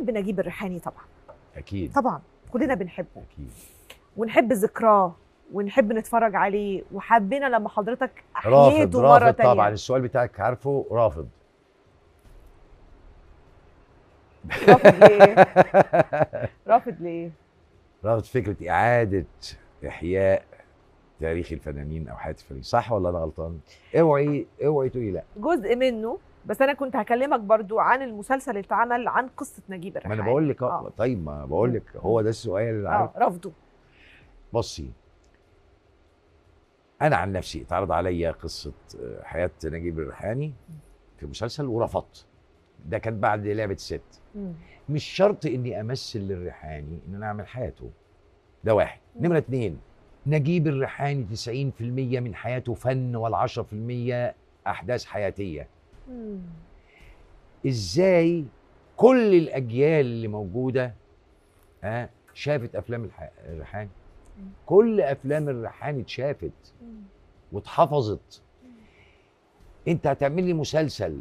بنحب نجيب الريحاني طبعا اكيد طبعا كلنا بنحبه اكيد ونحب ذكراه ونحب نتفرج عليه وحبينا لما حضرتك احييته مره رافض تانية طبعا السؤال بتاعك عارفه رافض رافض ليه؟ رافض ليه؟ رافض فكره اعاده احياء تاريخ الفنانين او حياه الفنانين صح ولا انا غلطان؟ اوعي اوعي تقولي لا جزء منه بس انا كنت هكلمك برضو عن المسلسل اللي اتعمل عن قصه نجيب الريحاني ما انا بقول لك آه. آه. طيب ما بقول لك هو ده السؤال اللي آه. رفضه بصي انا عن نفسي اتعرض عليا قصه آه، حياه نجيب الريحاني في مسلسل ورفضت ده كان بعد لعبه ست م. مش شرط اني امثل للريحاني ان انا اعمل حياته ده واحد نمره اتنين نجيب الريحاني 90% من حياته فن وال10% احداث حياتيه ازاي كل الاجيال اللي موجوده ها آه، شافت افلام الريحان كل افلام الريحان اتشافت واتحفظت انت هتعمل لي مسلسل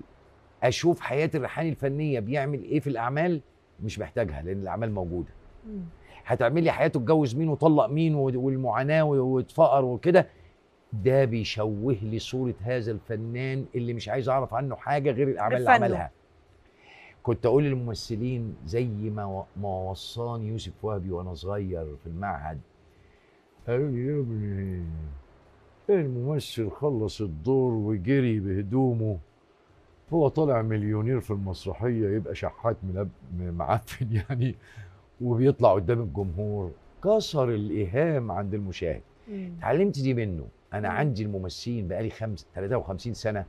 اشوف حياه الريحان الفنيه بيعمل ايه في الاعمال مش محتاجها لان الاعمال موجوده هتعمل لي حياته اتجوز مين وطلق مين والمعاناه واتفقر وكده ده بيشوه لي صوره هذا الفنان اللي مش عايز اعرف عنه حاجه غير الاعمال اللي عملها كنت اقول للممثلين زي ما ما وصاني يوسف وهبي وانا صغير في المعهد قالوا لي يا ابني الممثل خلص الدور وجري بهدومه هو طالع مليونير في المسرحيه يبقى شحات معفن يعني وبيطلع قدام الجمهور كسر الايهام عند المشاهد اتعلمت دي منه انا عندي الممثلين بقالي خمس 53 سنه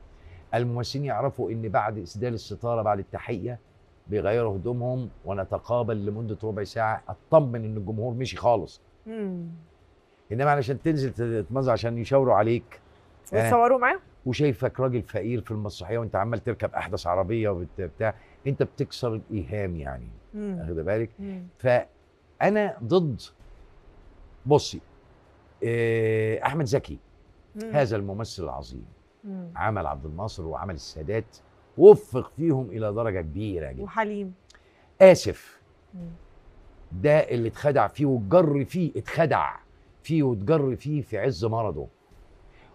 الممثلين يعرفوا ان بعد اسدال الستاره بعد التحيه بيغيروا هدومهم ونتقابل لمده ربع ساعه اطمن ان الجمهور مشي خالص مم. انما علشان تنزل تتمزع عشان يشاوروا عليك ويتصوروا معاه وشايفك راجل فقير في المسرحيه وانت عمال تركب احدث عربيه وبتاع انت بتكسر الايهام يعني واخد بالك فانا ضد بصي آه، احمد زكي هذا الممثل العظيم مم. عمل عبد الناصر وعمل السادات وفق فيهم الى درجه كبيره جدا وحليم اسف مم. ده اللي اتخدع فيه واتجر فيه اتخدع فيه واتجر فيه في عز مرضه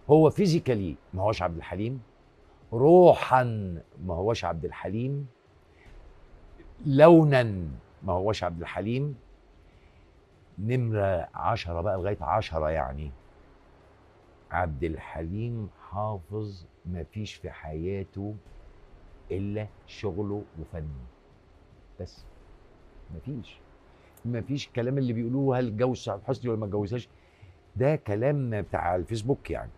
هو فيزيكالي ما هوش عبد الحليم روحا ما هوش عبد الحليم لونا ما هوش عبد الحليم نمرة عشرة بقى لغاية عشرة يعني عبد الحليم حافظ ما فيش في حياته الا شغله وفنه بس ما فيش ما فيش الكلام اللي بيقولوه هل جوز حسني ولا ما اتجوزهاش ده كلام بتاع الفيسبوك يعني